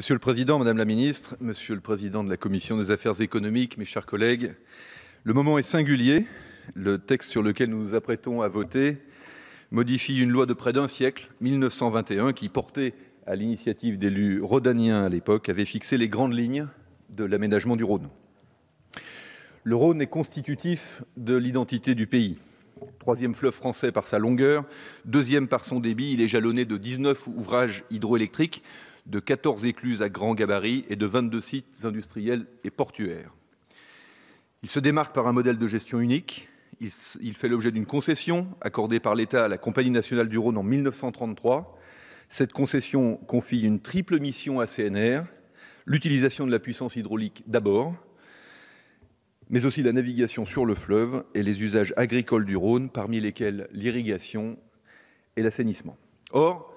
Monsieur le Président, Madame la Ministre, Monsieur le Président de la Commission des Affaires économiques, mes chers collègues, le moment est singulier. Le texte sur lequel nous nous apprêtons à voter modifie une loi de près d'un siècle, 1921, qui portait à l'initiative d'élus rhodaniens à l'époque, avait fixé les grandes lignes de l'aménagement du Rhône. Le Rhône est constitutif de l'identité du pays. Troisième fleuve français par sa longueur, deuxième par son débit, il est jalonné de 19 ouvrages hydroélectriques, de 14 écluses à grand gabarit et de 22 sites industriels et portuaires. Il se démarque par un modèle de gestion unique. Il, fait l'objet d'une concession accordée par l'État à la Compagnie nationale du Rhône en 1933. Cette concession confie une triple mission à CNR, l'utilisation de la puissance hydraulique d'abord, mais aussi la navigation sur le fleuve et les usages agricoles du Rhône, parmi lesquels l'irrigation et l'assainissement. Or,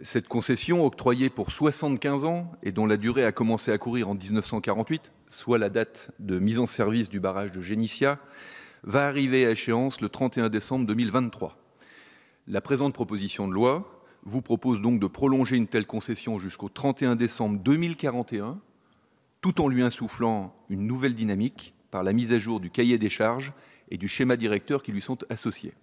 cette concession, octroyée pour 75 ans et dont la durée a commencé à courir en 1948, soit la date de mise en service du barrage de Génitia, va arriver à échéance le 31 décembre 2023. La présente proposition de loi vous propose donc de prolonger une telle concession jusqu'au 31 décembre 2041, tout en lui insoufflant une nouvelle dynamique par la mise à jour du cahier des charges et du schéma directeur qui lui sont associés.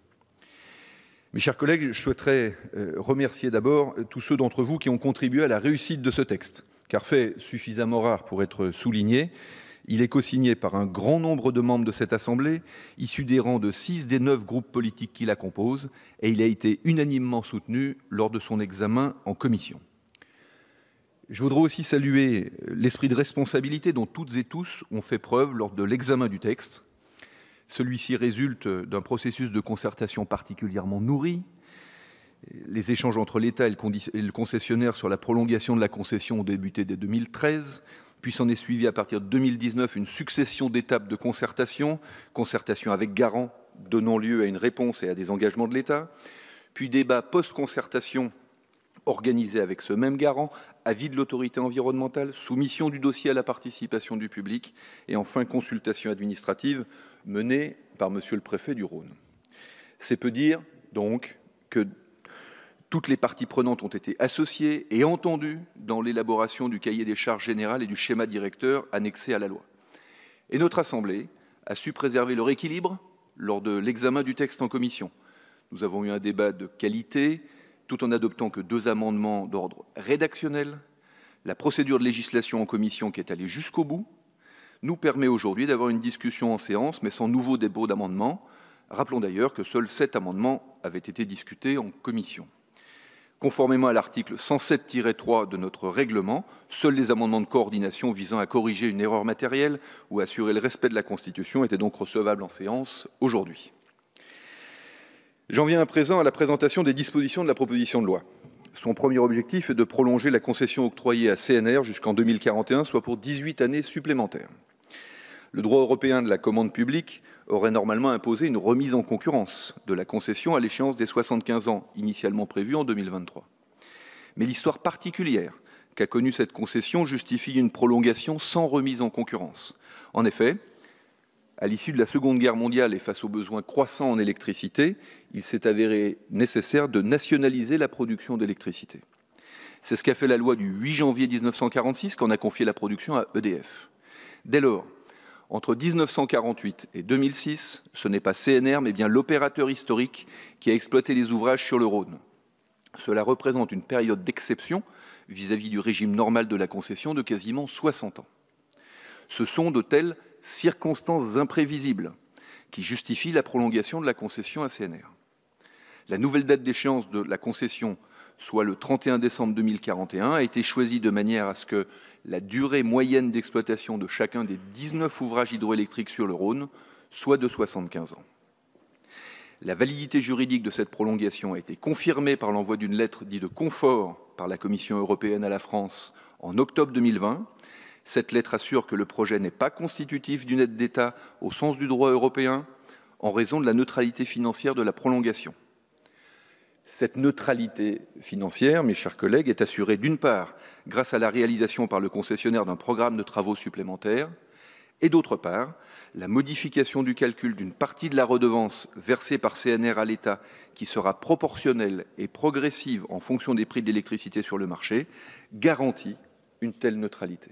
Mes chers collègues, je souhaiterais euh, remercier d'abord euh, tous ceux d'entre vous qui ont contribué à la réussite de ce texte, car fait suffisamment rare pour être souligné, il est cosigné par un grand nombre de membres de cette Assemblée, issus des rangs de six des neuf groupes politiques qui la composent, et il a été unanimement soutenu lors de son examen en commission. Je voudrais aussi saluer euh, l'esprit de responsabilité dont toutes et tous ont fait preuve lors de l'examen du texte, celui-ci résulte d'un processus de concertation particulièrement nourri. Les échanges entre l'État et le concessionnaire sur la prolongation de la concession ont débuté dès 2013, puis s'en est suivi à partir de 2019 une succession d'étapes de concertation, concertation avec garant donnant lieu à une réponse et à des engagements de l'État, puis débat post-concertation organisé avec ce même garant, avis de l'autorité environnementale, soumission du dossier à la participation du public et enfin consultation administrative menée par Monsieur le préfet du Rhône. C'est peu dire, donc, que toutes les parties prenantes ont été associées et entendues dans l'élaboration du cahier des charges générales et du schéma directeur annexé à la loi. Et notre Assemblée a su préserver leur équilibre lors de l'examen du texte en commission. Nous avons eu un débat de qualité, tout en adoptant que deux amendements d'ordre rédactionnel, la procédure de législation en commission qui est allée jusqu'au bout, nous permet aujourd'hui d'avoir une discussion en séance, mais sans nouveau dépôt d'amendements. Rappelons d'ailleurs que seuls sept amendements avaient été discutés en commission. Conformément à l'article 107-3 de notre règlement, seuls les amendements de coordination visant à corriger une erreur matérielle ou à assurer le respect de la Constitution étaient donc recevables en séance aujourd'hui. J'en viens à présent à la présentation des dispositions de la proposition de loi. Son premier objectif est de prolonger la concession octroyée à CNR jusqu'en 2041, soit pour 18 années supplémentaires. Le droit européen de la commande publique aurait normalement imposé une remise en concurrence de la concession à l'échéance des 75 ans, initialement prévue en 2023. Mais l'histoire particulière qu'a connue cette concession justifie une prolongation sans remise en concurrence. En effet, à l'issue de la Seconde Guerre mondiale et face aux besoins croissants en électricité, il s'est avéré nécessaire de nationaliser la production d'électricité. C'est ce qu'a fait la loi du 8 janvier 1946 qu'on a confié la production à EDF. Dès lors, entre 1948 et 2006, ce n'est pas CNR, mais bien l'opérateur historique qui a exploité les ouvrages sur le Rhône. Cela représente une période d'exception vis-à-vis du régime normal de la concession de quasiment 60 ans. Ce sont de tels circonstances imprévisibles qui justifient la prolongation de la concession à CNR. La nouvelle date d'échéance de la concession, soit le 31 décembre 2041, a été choisie de manière à ce que la durée moyenne d'exploitation de chacun des 19 ouvrages hydroélectriques sur le Rhône soit de 75 ans. La validité juridique de cette prolongation a été confirmée par l'envoi d'une lettre dite de confort par la Commission européenne à la France en octobre 2020, cette lettre assure que le projet n'est pas constitutif d'une aide d'État au sens du droit européen, en raison de la neutralité financière de la prolongation. Cette neutralité financière, mes chers collègues, est assurée d'une part grâce à la réalisation par le concessionnaire d'un programme de travaux supplémentaires et d'autre part la modification du calcul d'une partie de la redevance versée par CNR à l'État qui sera proportionnelle et progressive en fonction des prix de l'électricité sur le marché garantit une telle neutralité.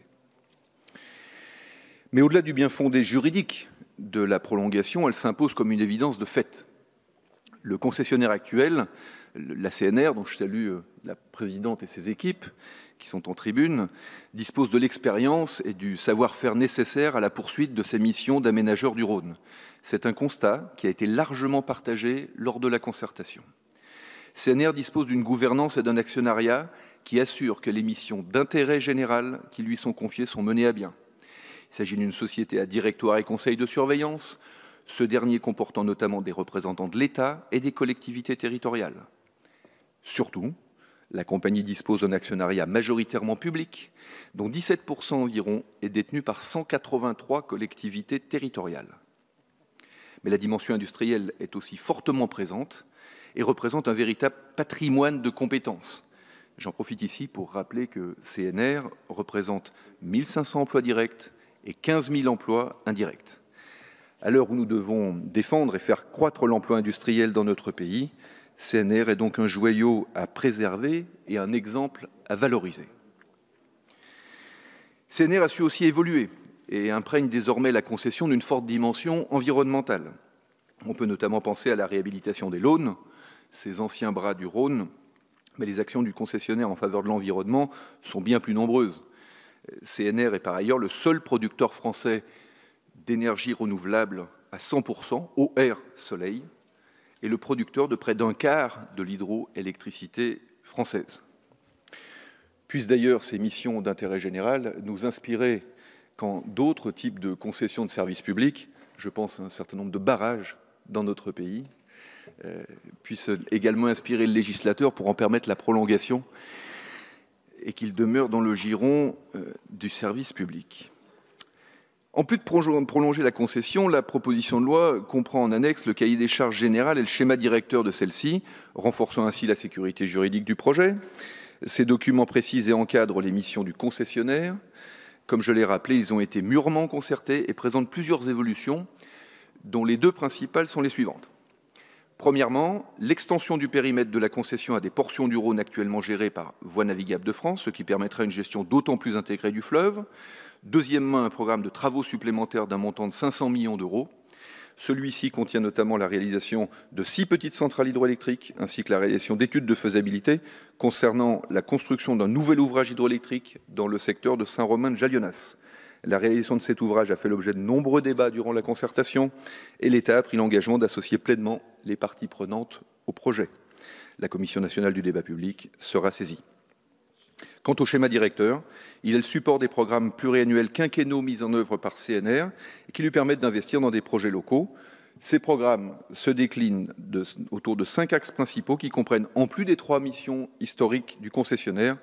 Mais au-delà du bien fondé juridique de la prolongation, elle s'impose comme une évidence de fait. Le concessionnaire actuel, la CNR, dont je salue euh, la présidente et ses équipes qui sont en tribune, dispose de l'expérience et du savoir-faire nécessaire à la poursuite de ses missions d'aménageur du Rhône. C'est un constat qui a été largement partagé lors de la concertation. CNR dispose d'une gouvernance et d'un actionnariat qui assure que les missions d'intérêt général qui lui sont confiées sont menées à bien. Il s'agit d'une société à directoire et conseil de surveillance, ce dernier comportant notamment des représentants de l'État et des collectivités territoriales. Surtout, la compagnie dispose d'un actionnariat majoritairement public, dont 17% environ est détenu par 183 collectivités territoriales. Mais la dimension industrielle est aussi fortement présente et représente un véritable patrimoine de compétences. J'en profite ici pour rappeler que CNR représente 1500 emplois directs, et 15 000 emplois indirects. À l'heure où nous devons défendre et faire croître l'emploi industriel dans notre pays, CNR est donc un joyau à préserver et un exemple à valoriser. CNR a su aussi évoluer et imprègne désormais la concession d'une forte dimension environnementale. On peut notamment penser à la réhabilitation des Launes, ces anciens bras du Rhône, mais les actions du concessionnaire en faveur de l'environnement sont bien plus nombreuses. CNR est par ailleurs le seul producteur français d'énergie renouvelable à 100%, OR Soleil, et le producteur de près d'un quart de l'hydroélectricité française. Puissent d'ailleurs ces missions d'intérêt général nous inspirer quand d'autres types de concessions de services publics, je pense à un certain nombre de barrages dans notre pays, euh, puissent également inspirer le législateur pour en permettre la prolongation et qu'il demeure dans le giron euh, du service public. En plus de prolonger la concession, la proposition de loi comprend en annexe le cahier des charges générales et le schéma directeur de celle-ci, renforçant ainsi la sécurité juridique du projet. Ces documents précisent et encadrent les missions du concessionnaire. Comme je l'ai rappelé, ils ont été mûrement concertés et présentent plusieurs évolutions, dont les deux principales sont les suivantes. Premièrement, l'extension du périmètre de la concession à des portions du Rhône actuellement gérées par Voie Navigable de France, ce qui permettra une gestion d'autant plus intégrée du fleuve. Deuxièmement, un programme de travaux supplémentaires d'un montant de 500 millions d'euros. Celui-ci contient notamment la réalisation de six petites centrales hydroélectriques, ainsi que la réalisation d'études de faisabilité concernant la construction d'un nouvel ouvrage hydroélectrique dans le secteur de Saint-Romain-de-Jalionas. La réalisation de cet ouvrage a fait l'objet de nombreux débats durant la concertation et l'État a pris l'engagement d'associer pleinement les parties prenantes au projet. La Commission nationale du débat public sera saisie. Quant au schéma directeur, il est le support des programmes pluriannuels quinquennaux mis en œuvre par CNR et qui lui permettent d'investir dans des projets locaux. Ces programmes se déclinent autour de cinq axes principaux qui comprennent, en plus des trois missions historiques du concessionnaire,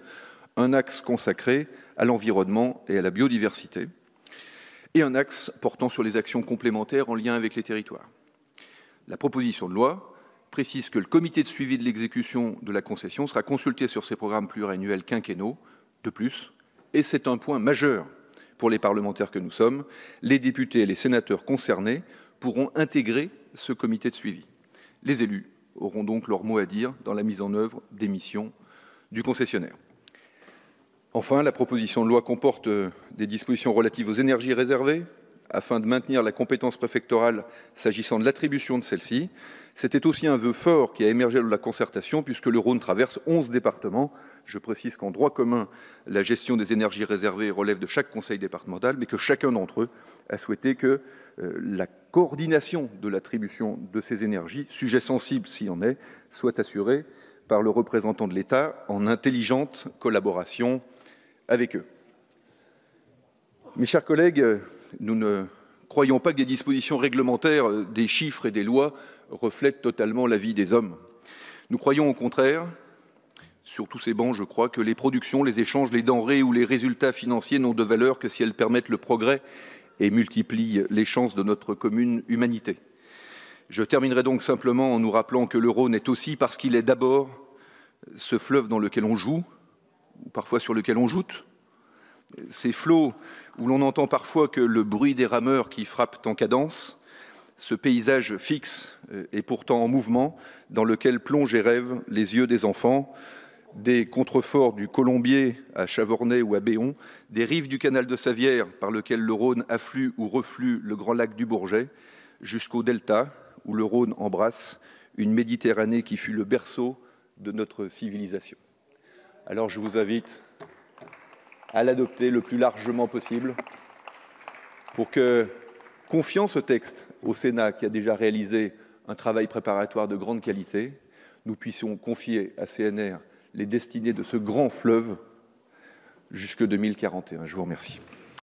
un axe consacré à l'environnement et à la biodiversité, et un axe portant sur les actions complémentaires en lien avec les territoires. La proposition de loi précise que le comité de suivi de l'exécution de la concession sera consulté sur ces programmes pluriannuels quinquennaux. De plus, et c'est un point majeur pour les parlementaires que nous sommes, les députés et les sénateurs concernés pourront intégrer ce comité de suivi. Les élus auront donc leur mot à dire dans la mise en œuvre des missions du concessionnaire. Enfin, la proposition de loi comporte euh, des dispositions relatives aux énergies réservées, afin de maintenir la compétence préfectorale s'agissant de l'attribution de celles ci C'était aussi un vœu fort qui a émergé de la concertation, puisque le Rhône traverse 11 départements. Je précise qu'en droit commun, la gestion des énergies réservées relève de chaque conseil départemental, mais que chacun d'entre eux a souhaité que euh, la coordination de l'attribution de ces énergies, sujet sensible s'il en est, soit assurée par le représentant de l'État en intelligente collaboration avec eux. Mes chers collègues, nous ne croyons pas que des dispositions réglementaires, euh, des chiffres et des lois reflètent totalement la vie des hommes. Nous croyons au contraire, sur tous ces bancs, je crois, que les productions, les échanges, les denrées ou les résultats financiers n'ont de valeur que si elles permettent le progrès et multiplient les chances de notre commune humanité. Je terminerai donc simplement en nous rappelant que l'euro n'est aussi, parce qu'il est d'abord ce fleuve dans lequel on joue, parfois sur lequel on joute. Ces flots où l'on entend parfois que le bruit des rameurs qui frappent en cadence, ce paysage fixe et euh, pourtant en mouvement dans lequel plongent et rêvent les yeux des enfants, des contreforts du Colombier à Chavornay ou à Béon, des rives du canal de Savière par lequel le Rhône afflue ou reflue le grand lac du Bourget, jusqu'au delta où le Rhône embrasse une Méditerranée qui fut le berceau de notre civilisation. Alors je vous invite à l'adopter le plus largement possible pour que, confiant ce texte au Sénat qui a déjà réalisé un travail préparatoire de grande qualité, nous puissions confier à CNR les destinées de ce grand fleuve jusque 2041. Je vous remercie.